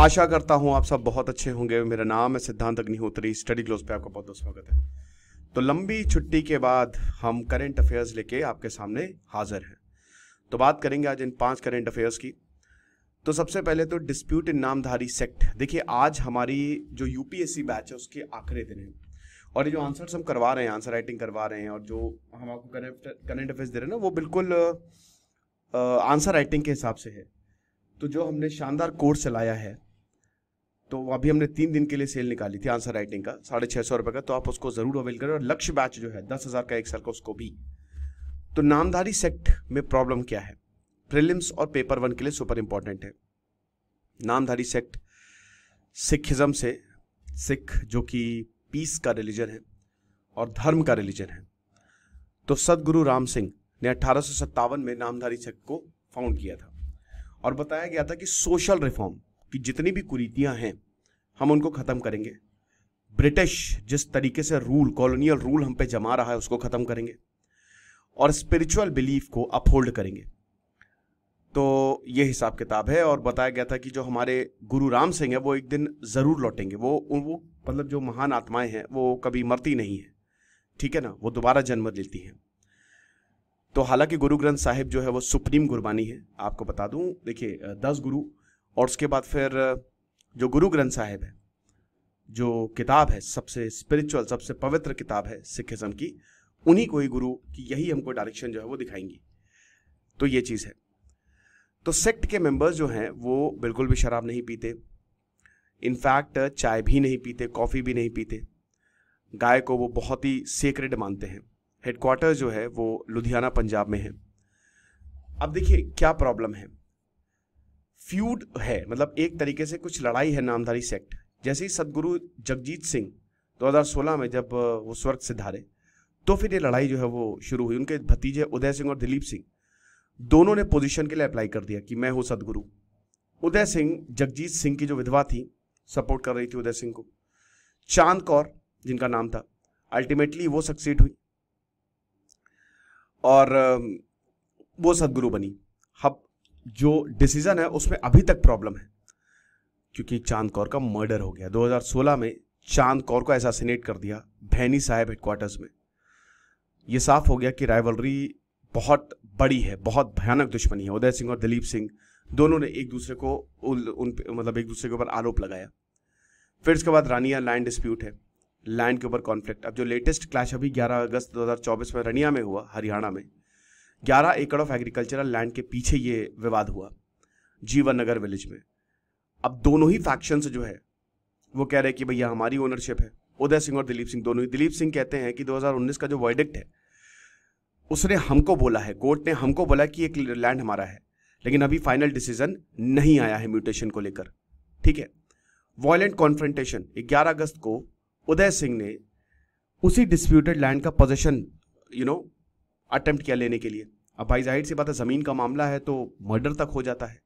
आशा करता हूँ आप सब बहुत अच्छे होंगे मेरा नाम है सिद्धांत अग्निहोत्री स्टडी क्लोज पे आपका बहुत बहुत स्वागत है तो लंबी छुट्टी के बाद हम करेंट अफेयर्स लेके आपके सामने हाजिर हैं तो बात करेंगे आज इन पांच करेंट अफेयर्स की तो सबसे पहले तो डिस्प्यूट इन नामधारी सेक्ट देखिए आज हमारी जो यूपीएससी बैच है उसके आखिरी दिन है और ये जो आंसर्स हम करवा रहे हैं आंसर राइटिंग करवा रहे हैं और जो हम आपको करेंट करेंट अफेयर्स दे रहे हैं ना वो बिल्कुल आंसर राइटिंग के हिसाब से है तो जो हमने शानदार कोर्स चलाया है तो अभी हमने तीन दिन के लिए सेल निकाली थी आंसर राइटिंग का साढ़े छः सौ रुपये का तो आप उसको ज़रूर अवेल करें और लक्ष्य बैच जो है दस हज़ार का एक साल का उसको भी तो नामधारी सेक्ट में प्रॉब्लम क्या है प्रिलिम्स और पेपर वन के लिए सुपर इंपॉर्टेंट है नामधारी सेक्ट सिखिज़म से सिख जो कि पीस का रिलीजन है और धर्म का रिलीजन है तो सदगुरु राम सिंह ने अठारह में नामधारी सेक्ट को फाउंड किया था और बताया गया था कि सोशल रिफॉर्म की जितनी भी कुरीतियां हैं हम उनको ख़त्म करेंगे ब्रिटिश जिस तरीके से रूल कॉलोनियल रूल हम पे जमा रहा है उसको ख़त्म करेंगे और स्पिरिचुअल बिलीफ को अपहोल्ड करेंगे तो ये हिसाब किताब है और बताया गया था कि जो हमारे गुरु राम सिंह है वो एक दिन ज़रूर लौटेंगे वो वो मतलब जो महान आत्माएं हैं वो कभी मरती नहीं है ठीक है ना वो दोबारा जन्म लेती हैं तो हालांकि गुरु ग्रंथ साहिब जो है वो सुप्रीम गुरबानी है आपको बता दूं देखिए दस गुरु और उसके बाद फिर जो गुरु ग्रंथ साहिब है जो किताब है सबसे स्पिरिचुअल सबसे पवित्र किताब है सिखिज्म की उन्हीं को ही गुरु की यही हमको डायरेक्शन जो है वो दिखाएंगी तो ये चीज़ है तो सेक्ट के मेंबर्स जो हैं वो बिल्कुल भी शराब नहीं पीते इनफैक्ट चाय भी नहीं पीते कॉफ़ी भी नहीं पीते गाय को वो बहुत ही सीक्रेट मानते हैं हेडक्वार्टर जो है वो लुधियाना पंजाब में है अब देखिए क्या प्रॉब्लम है फ्यूड है मतलब एक तरीके से कुछ लड़ाई है नामधारी सेक्ट जैसे ही सदगुरु जगजीत सिंह 2016 में जब वो स्वर्ग से धारे तो फिर ये लड़ाई जो है वो शुरू हुई उनके भतीजे उदय सिंह और दिलीप सिंह दोनों ने पोजीशन के लिए अप्लाई कर दिया कि मैं हूँ सदगुरु उदय सिंह जगजीत सिंह की जो विधवा थी सपोर्ट कर रही थी उदय सिंह को चांद कौर जिनका नाम था अल्टीमेटली वो सक्सीड हुई और वो सदगुरु बनी हब जो डिसीज़न है उसमें अभी तक प्रॉब्लम है क्योंकि चांद कौर का मर्डर हो गया 2016 में चांद कौर को एसासिनेट कर दिया भैनी साहेब हेडक्वार्टर्स में ये साफ हो गया कि राइवलरी बहुत बड़ी है बहुत भयानक दुश्मनी है उदय सिंह और दिलीप सिंह दोनों ने एक दूसरे को उन, उन मतलब एक दूसरे के ऊपर आरोप लगाया फिर इसके बाद रानिया लैंड डिस्प्यूट है लैंड के ऊपर कॉन्फ्लिक्ट अब जो लेटेस्ट क्लैश अभी 11 अगस्त 2024 में रनिया में हुआ हरियाणा में ग्यारह एकड़ ऑफ एग्रीकल्चरल लैंड के पीछे ये विवाद हुआ जीवन नगर विलेज में अब दोनों ही फैक्शंस जो है वो कह रहे हैं कि भैया हमारी ओनरशिप है उदय सिंह और दिलीप सिंह दोनों ही दिलीप सिंह कहते हैं कि 2019 का जो वर्डिक्ट है उसने हमको बोला है कोर्ट ने हमको बोला कि एक लैंड हमारा है लेकिन अभी फाइनल डिसीजन नहीं आया है म्यूटेशन को लेकर ठीक है वॉयलेंट कॉन्फ्रेंटेशन 11 अगस्त को उदय सिंह ने उसी डिस्प्यूटेड लैंड का पोजेशन यू नो अटैम्प्ट किया लेने के लिए अब भाई जाहिर सी बात है ज़मीन का मामला है तो मर्डर तक हो जाता है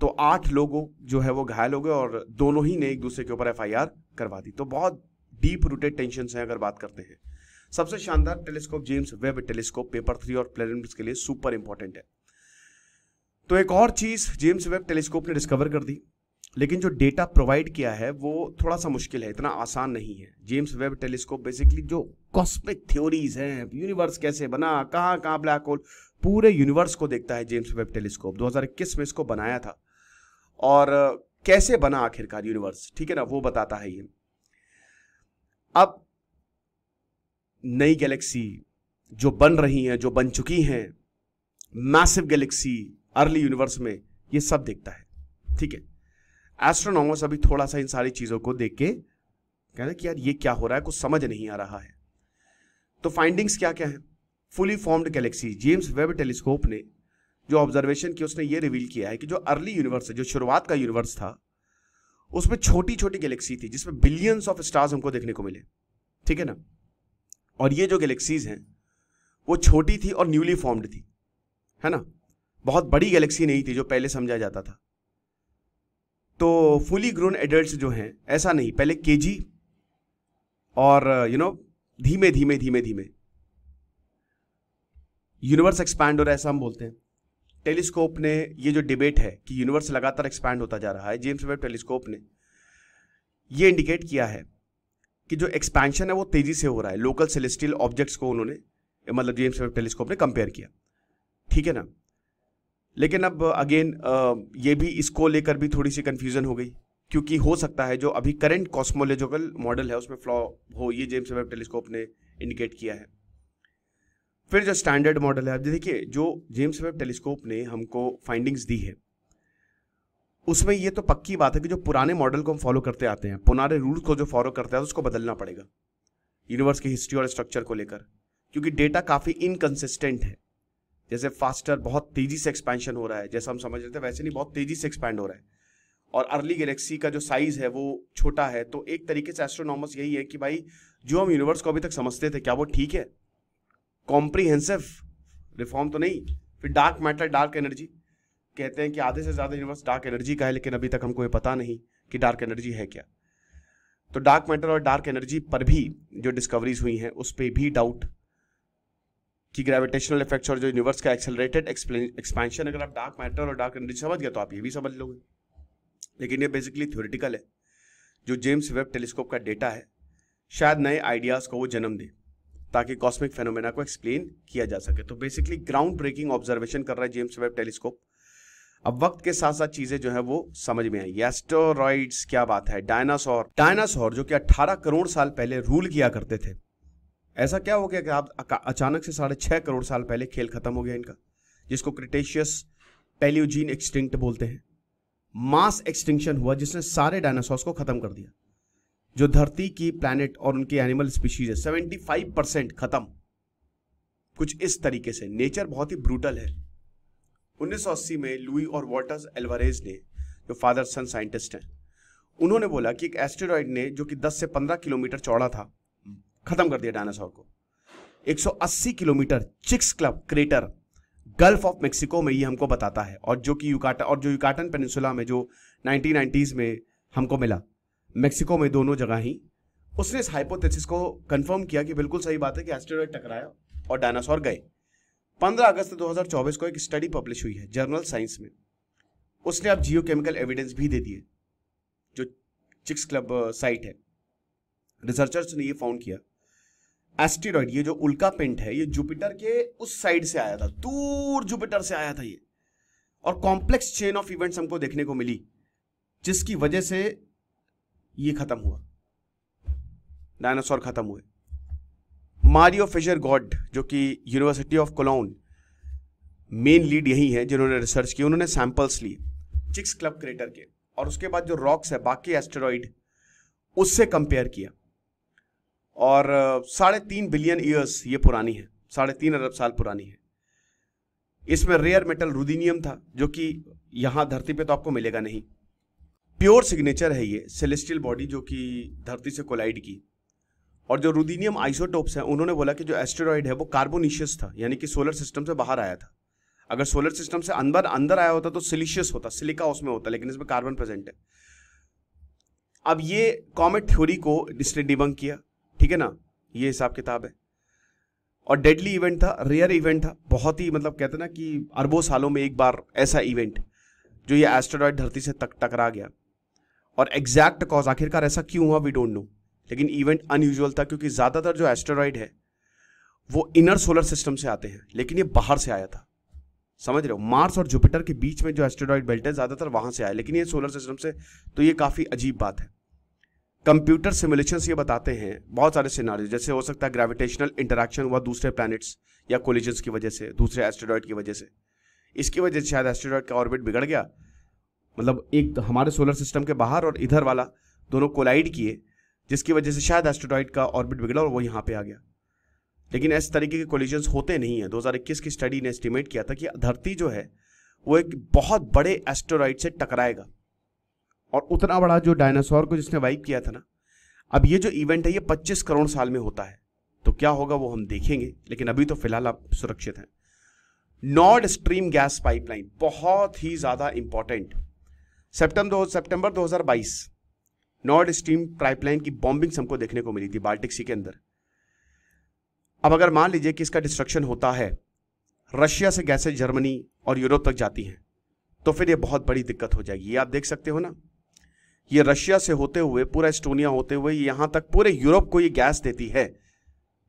तो आठ लोगों जो है वो घायल हो गए और दोनों ही ने एक दूसरे के ऊपर एफ करवा दी तो बहुत डीप रूटेड टेंशन हैं अगर बात करते हैं सबसे शानदार telescope James Webb telescope paper three और प्लेनेट्स के लिए सुपर इंपॉर्टेंट है तो एक और चीज़ जेम्स वेब टेलीस्कोप ने डिस्कवर कर दी लेकिन जो डेटा प्रोवाइड किया है वो थोड़ा सा मुश्किल है इतना आसान नहीं है जेम्स वेब टेलीस्कोप बेसिकली जो कॉस्मिक थ्योरीज हैं यूनिवर्स कैसे बना कहाँ कहाँ ब्लैक होल पूरे यूनिवर्स को देखता है जेम्स वेब टेलीस्कोप 2021 में इसको बनाया था और कैसे बना आखिरकार यूनिवर्स ठीक है ना वो बताता है ये अब नई गैलेक्सी जो बन रही हैं जो बन चुकी हैं मैसिव गैलेक्सी अर्ली यूनिवर्स में ये सब देखता है ठीक है एस्ट्रोनॉमर्स अभी थोड़ा सा इन सारी चीज़ों को देख के कह रहे कि यार ये क्या हो रहा है कुछ समझ नहीं आ रहा है तो फाइंडिंग्स क्या क्या हैं fully formed galaxy James Webb telescope ने जो ऑब्जर्वेशन किया उसने ये रिवील किया है कि जो अर्ली यूनिवर्स है जो शुरुआत का यूनिवर्स था उसमें छोटी छोटी गैलेक्सी थी जिसमें बिलियंस ऑफ स्टार्स हमको देखने को मिले ठीक है ना और ये जो गैलेक्सीज हैं वो छोटी थी और न्यूली फॉर्म्ड थी है ना बहुत बड़ी गैलेक्सी नहीं थी जो पहले समझा जाता था तो फुली ग्रोन एडल्ट जो हैं ऐसा नहीं पहले के जी और यू नो धीमे धीमे धीमे धीमे यूनिवर्स एक्सपैंड हो रहा है ऐसा हम बोलते हैं टेलीस्कोप ने ये जो डिबेट है कि यूनिवर्स लगातार एक्सपैंड होता जा रहा है जेम्स वेब टेलीस्कोप ने ये इंडिकेट किया है कि जो एक्सपेंशन है वो तेज़ी से हो रहा है लोकल सेलेस्टियल ऑब्जेक्ट्स को उन्होंने मतलब जेम्स वेब टेलीस्कोप ने कंपेयर किया ठीक है ना लेकिन अब अगेन ये भी इसको लेकर भी थोड़ी सी कन्फ्यूज़न हो गई क्योंकि हो सकता है जो अभी करंट कॉस्मोलॉजिकल मॉडल है उसमें फ्लॉ हो ये जेम्स वेब टेलीस्कोप ने इंडिकेट किया है फिर जो स्टैंडर्ड मॉडल है अब देखिए जो जेम्स वेब टेलीस्कोप ने हमको फाइंडिंग्स दी है उसमें ये तो पक्की बात है कि जो पुराने मॉडल को हम फॉलो करते आते हैं पुराने रूल्स को जो फॉलो करते हैं उसको बदलना पड़ेगा यूनिवर्स की हिस्ट्री और स्ट्रक्चर को लेकर क्योंकि डेटा काफ़ी इनकन्सिस्टेंट है जैसे फास्टर बहुत तेज़ी से एक्सपेंशन हो रहा है जैसा हम समझ रहे थे वैसे नहीं बहुत तेज़ी से एक्सपैंड हो रहा है और अर्ली गैलेक्सी का जो साइज़ है वो छोटा है तो एक तरीके से एस्ट्रोनॉमस यही है कि भाई जो हम यूनिवर्स को अभी तक समझते थे क्या वो ठीक है कॉम्प्रीहेंसिव रिफॉर्म तो नहीं फिर डार्क मैटर डार्क एनर्जी कहते हैं कि आधे से ज़्यादा यूनिवर्स डार्क एनर्जी का है लेकिन अभी तक हमको ये पता नहीं कि डार्क एनर्जी है क्या तो डार्क मैटर और डार्क एनर्जी पर भी जो डिस्कवरीज हुई हैं उस पर भी डाउट कि ग्रेविटेशनल इफेक्ट और जो यूनिवर्स का एक्सेलरेटेड एक्सपेंशन अगर आप डार्क मैटर और डार्क एनर्जी समझ गए तो आप ये भी समझ लोगे लेकिन ये बेसिकली थ्योरेटिकल है जो जेम्स वेब टेलीस्कोप का डेटा है शायद नए आइडियाज़ को वो जन्म दे ताकि कॉस्मिक फेनोमेना को एक्सप्लेन किया जा सके तो बेसिकली ग्राउंड ब्रेकिंग ऑब्जर्वेशन कर रहा है जेम्स वेब टेलीस्कोप अब वक्त के साथ साथ चीजें जो है वो समझ में आई एस्टोरॉइड्स क्या बात है डायनासोर डायनासोर जो कि 18 करोड़ साल पहले रूल किया करते थे ऐसा क्या हो गया कि आप अचानक से साढ़े छः करोड़ साल पहले खेल खत्म हो गया इनका जिसको क्रिटेशियस पेलियोजीन एक्सटिंक्ट बोलते हैं मास एक्सटिंक्शन हुआ जिसने सारे डायनासोर्स को ख़त्म कर दिया जो धरती की प्लानिट और उनकी एनिमल स्पीशीज है सेवेंटी फाइव परसेंट ख़त्म कुछ इस तरीके से नेचर बहुत ही ब्रूटल है 1980 में लुई और वॉटर्स एलवरेज ने जो फादर सन साइंटिस्ट हैं उन्होंने बोला कि एक एस्टेरॉयड ने जो कि 10 से 15 किलोमीटर चौड़ा था खत्म कर दिया डायनासोर को 180 kilometre Chicxulub crater gulf of Mexico में ये हमको बताता है और जो कि युकाटा और जो युकाटन पेनिसुला में जो नाइनटीन में हमको मिला मेक्सिको में दोनों जगह ही उसने इस हाइपोथेसिस को कंफर्म किया कि बिल्कुल सही बात है कि एस्टेरॉयड टकराया और डायनासोर गए 15 अगस्त 2024 को एक स्टडी पब्लिश हुई है जर्नल साइंस में उसने अब जियोकेमिकल एविडेंस भी दे दिए जो चिक्स क्लब साइट uh, है रिसर्चर्स ने ये फाउंड किया एस्टेरॉइड ये जो उल्का पिंट है ये जुपिटर के उस साइड से आया था दूर जुपिटर से आया था ये और कॉम्प्लेक्स चेन ऑफ इवेंट्स हमको देखने को मिली जिसकी वजह से ये खत्म हुआ डायनासोर खत्म हुए मारियो फिशर गॉड जो कि university of Cologne main lead यही है जिन्होंने रिसर्च की उन्होंने सैंपल्स लिए चिक्स क्लब क्रेटर के और उसके बाद जो रॉक्स है बाकी एस्टेरॉइड उससे कंपेयर किया और साढ़े तीन बिलियन ईयर्स ये पुरानी है साढ़े तीन अरब साल पुरानी है इसमें रेयर मेटल रुदीनियम था जो कि यहाँ धरती पे तो आपको मिलेगा नहीं प्योर सिग्नेचर है ये सेलेस्टियल बॉडी जो कि धरती से कोलाइड की और जो रुदीनियम आइसोटोप्स हैं उन्होंने बोला कि जो एस्टेरॉयड है वो कार्बोनिशियस था यानी कि सोलर सिस्टम से बाहर आया था अगर सोलर सिस्टम से अंदर अंदर आया होता तो सिलिशियस होता सिलिका उसमें होता लेकिन इसमें कार्बन प्रेजेंट है अब ये कॉमेट थ्योरी को इसने डिबंग किया ठीक है ना ये हिसाब किताब है और डेडली इवेंट था रेयर इवेंट था बहुत ही मतलब कहते ना कि अरबों सालों में एक बार ऐसा इवेंट जो ये एस्ट्रॉयड धरती से तक टकरा गया और एग्जैक्ट कॉज आखिरकार ऐसा क्यों हुआ वी डोंट नो लेकिन इवेंट अनयूजल था क्योंकि ज़्यादातर जो एस्टेरॉयड है वो इनर सोलर सिस्टम से आते हैं लेकिन ये बाहर से आया था समझ रहे हो मार्स और जुपिटर के बीच में जो एस्टेरॉयड बेल्ट है ज़्यादातर वहां से आया लेकिन ये सोलर सिस्टम से तो ये काफ़ी अजीब बात है कंप्यूटर सिमुलेशंस ये बताते हैं बहुत सारे सिनारी जैसे हो सकता है ग्रेविटेशनल इंटरेक्शन हुआ दूसरे प्लैनेट्स या कोलिजन्स की वजह से दूसरे एस्टेरॉयड की वजह से इसकी वजह से शायद एस्टेरॉयड का ऑर्बिट बिगड़ गया मतलब एक तो हमारे सोलर सिस्टम के बाहर और इधर वाला दोनों कोलाइड किए जिसकी वजह से शायद एस्टेरॉयड का ऑर्बिट बिगड़ा और वो यहाँ पे आ गया लेकिन ऐसे तरीके के कोलिजन्स होते नहीं हैं दो की स्टडी ने एस्टिमेट किया था कि धरती जो है वो एक बहुत बड़े एस्टेरॉयड से टकराएगा और उतना बड़ा जो डायनासोर को जिसने वाइप किया था ना अब ये जो इवेंट है ये 25 करोड़ साल में होता है तो क्या होगा वो हम देखेंगे लेकिन अभी तो फिलहाल आप सुरक्षित हैं नॉर्ड स्ट्रीम गैस पाइपलाइन बहुत ही ज़्यादा इंपॉर्टेंट सेप्टेम्बर दो सेप्टेम्बर 2022 नॉर्ड स्ट्रीम पाइपलाइन की बॉम्बिंग्स हमको देखने को मिली थी बाल्टिक सी के अंदर अब अगर मान लीजिए कि इसका डिस्ट्रक्शन होता है रशिया से गैसें जर्मनी और यूरोप तक जाती हैं तो फिर ये बहुत बड़ी दिक्कत हो जाएगी ये आप देख सकते हो ना ये रशिया से होते हुए पूरा एस्टोनिया होते हुए यहां तक पूरे यूरोप को ये गैस देती है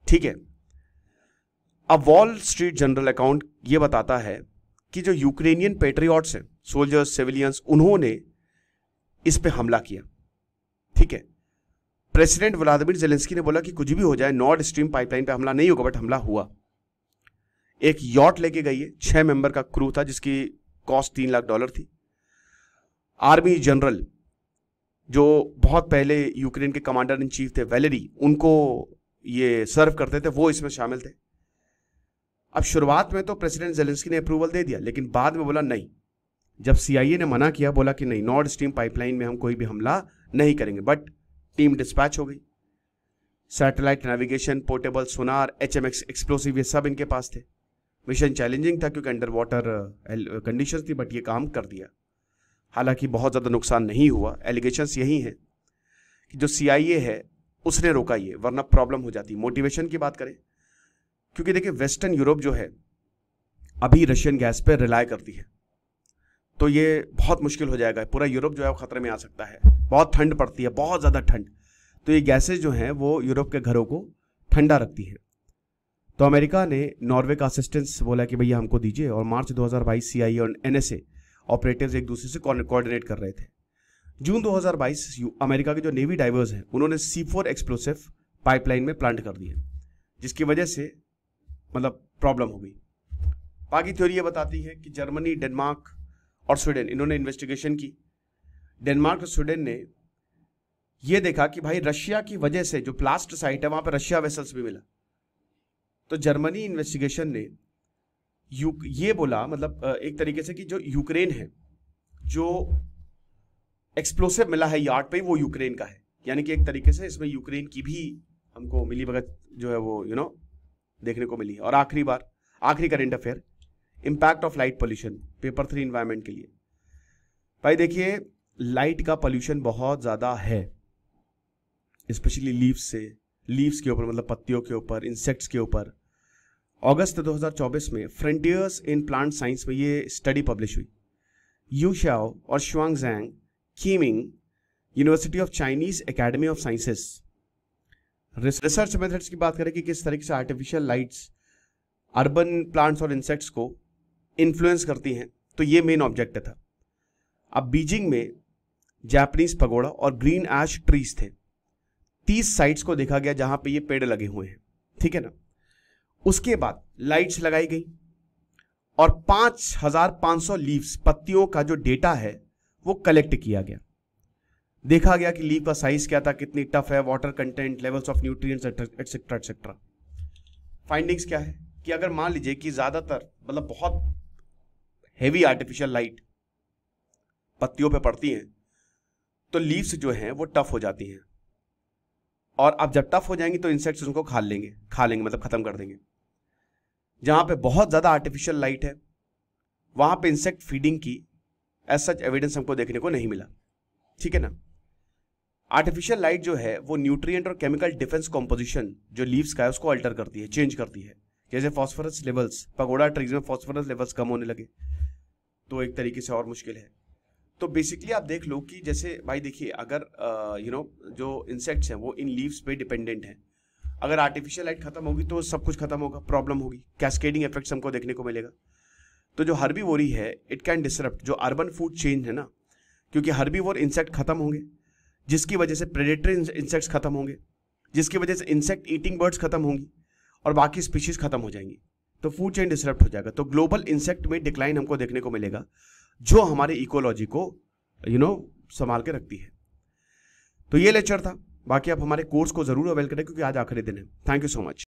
ठीक है अब वॉल स्ट्रीट जनरल अकाउंट ये बताता है कि जो यूक्रेनियन पेट्रियॉट्स हैं सोल्जर्स सिविलियंस उन्होंने इस पे हमला किया ठीक है प्रेसिडेंट व्लादिमिर जेलेंस्की ने बोला कि कुछ भी हो जाए नॉर्थ स्ट्रीम पाइपलाइन पे हमला नहीं होगा बट हमला हुआ एक यॉट लेके गई है छह मेंबर का क्रू था जिसकी कॉस्ट तीन लाख डॉलर थी आर्मी जनरल जो बहुत पहले यूक्रेन के कमांडर इन चीफ थे वेलेरी उनको ये सर्व करते थे वो इसमें शामिल थे अब शुरुआत में तो प्रेसिडेंट जेलेंस्की ने अप्रूवल दे दिया लेकिन बाद में बोला नहीं जब सी ने मना किया बोला कि नहीं नॉर्थ स्ट्रीम पाइपलाइन में हम कोई भी हमला नहीं करेंगे बट टीम डिस्पैच हो गई satellite navigation portable sonar H M X explosive ये सब इनके पास थे मिशन चैलेंजिंग था क्योंकि अंडर वाटर कंडीशन थी बट ये काम कर दिया हालांकि बहुत ज़्यादा नुकसान नहीं हुआ एलिगेशंस यही हैं कि जो सी है उसने रोका ये वरना प्रॉब्लम हो जाती मोटिवेशन की बात करें क्योंकि देखिए वेस्टर्न यूरोप जो है अभी रशियन गैस पर रिलाय करती है तो ये बहुत मुश्किल हो जाएगा पूरा यूरोप जो है वो ख़तरे में आ सकता है बहुत ठंड पड़ती है बहुत ज़्यादा ठंड तो ये गैसेज जो हैं वो यूरोप के घरों को ठंडा रखती हैं तो अमेरिका ने नॉर्वे का असिस्टेंस बोला कि भैया हमको दीजिए और मार्च 2022 सीआईए और एन ऑपरेटर्स एक दूसरे से कोऑर्डिनेट कर रहे थे जून 2022 अमेरिका के जो नेवी डाइवर्स हैं उन्होंने सी फोर एक्सप्लोसिव पाइपलाइन में प्लांट कर दिए जिसकी वजह से मतलब प्रॉब्लम हो गई बाकी थ्योरी ये बताती है कि जर्मनी डेनमार्क और स्वीडन इन्होंने इन्वेस्टिगेशन की डेनमार्क और स्वीडन ने यह देखा कि भाई रशिया की वजह से जो प्लास्ट साइट है वहां पर रशिया वेसल्स भी मिला तो जर्मनी इन्वेस्टिगेशन ने यू ये बोला मतलब एक तरीके से कि जो यूक्रेन है जो एक्सप्लोसिव मिला है यार्ड पे वो यूक्रेन का है यानी कि एक तरीके से इसमें यूक्रेन की भी हमको मिली भगत जो है वो यू नो देखने को मिली और आखिरी बार आखिरी current affair impact of light pollution paper three environment के लिए भाई देखिए लाइट का पोल्यूशन बहुत ज़्यादा है स्पेशली लीव्स से लीव्स के ऊपर मतलब पत्तियों के ऊपर इंसेक्ट्स के ऊपर अगस्त 2024 में फ्रंटियर्स इन प्लांट साइंस में ये स्टडी पब्लिश हुई यू श्याओ और Shuang Zhang Qiming university of Chinese academy of sciences research methods की बात करें कि किस तरीके से आर्टिफिशियल लाइट्स अर्बन प्लांट्स और इंसेक्ट्स को इन्फ्लुएंस करती हैं तो ये मेन ऑब्जेक्ट था अब बीजिंग में जापानीज पगोड़ा और ग्रीन एश ट्रीज थे तीस साइट्स को देखा गया जहां पे ये पेड़ लगे हुए हैं ठीक है ना उसके बाद लाइट्स लगाई गई और 5,500 लीव्स पत्तियों का जो डेटा है वो कलेक्ट किया गया देखा गया कि लीव का साइज क्या था कितनी टफ है water content levels of nutrient etcetera etcetera findings क्या है कि अगर मान लीजिए कि ज़्यादातर मतलब बहुत हैवी आर्टिफिशियल लाइट पत्तियों पे पड़ती हैं तो लीव्स जो हैं वो टफ हो जाती हैं और अब जब टफ हो जाएंगी तो इंसेक्ट्स उनको खा लेंगे खा लेंगे मतलब ख़त्म कर देंगे जहाँ पे बहुत ज़्यादा आर्टिफिशियल लाइट है वहाँ पे इंसेक्ट फीडिंग की एज सच एविडेंस हमको देखने को नहीं मिला ठीक है ना आर्टिफिशियल लाइट जो है वो न्यूट्रिएंट और केमिकल डिफेंस कॉम्पोजिशन जो लीव्स का है उसको अल्टर करती है चेंज करती है जैसे फॉस्फोरस लेवल्स पगोड़ा ट्रीज में फॉस्फोरस लेवल्स कम होने लगे तो एक तरीके से और मुश्किल है तो बेसिकली आप देख लो कि जैसे भाई देखिए अगर यू नो you know, जो इंसेक्ट्स हैं वो इन लीव्स पे डिपेंडेंट हैं अगर आर्टिफिशियल लाइट खत्म होगी तो सब कुछ खत्म होगा प्रॉब्लम होगी कैस्केडिंग इफेक्ट्स हमको देखने को मिलेगा तो जो हर्बी वोरी है इट कैन डिसरप्ट जो अर्बन फूड चेंज है ना क्योंकि हर्बी वोर इंसेक्ट खत्म होंगे जिसकी वजह से प्रेडेटरी इंसेक्ट्स खत्म होंगे जिसकी वजह से इंसेक्ट ईटिंग बर्ड्स खत्म होंगी और बाकी स्पीशीज खत्म हो जाएंगी तो फूड चेन डिसरप्ट हो जाएगा तो ग्लोबल इंसेक्ट में डिक्लाइन हमको देखने को मिलेगा जो हमारे इकोलॉजी को यू you नो know, संभाल के रखती है तो ये लेक्चर था बाकी आप हमारे कोर्स को जरूर अवेल करें क्योंकि आज आखिरी दिन है थैंक यू सो मच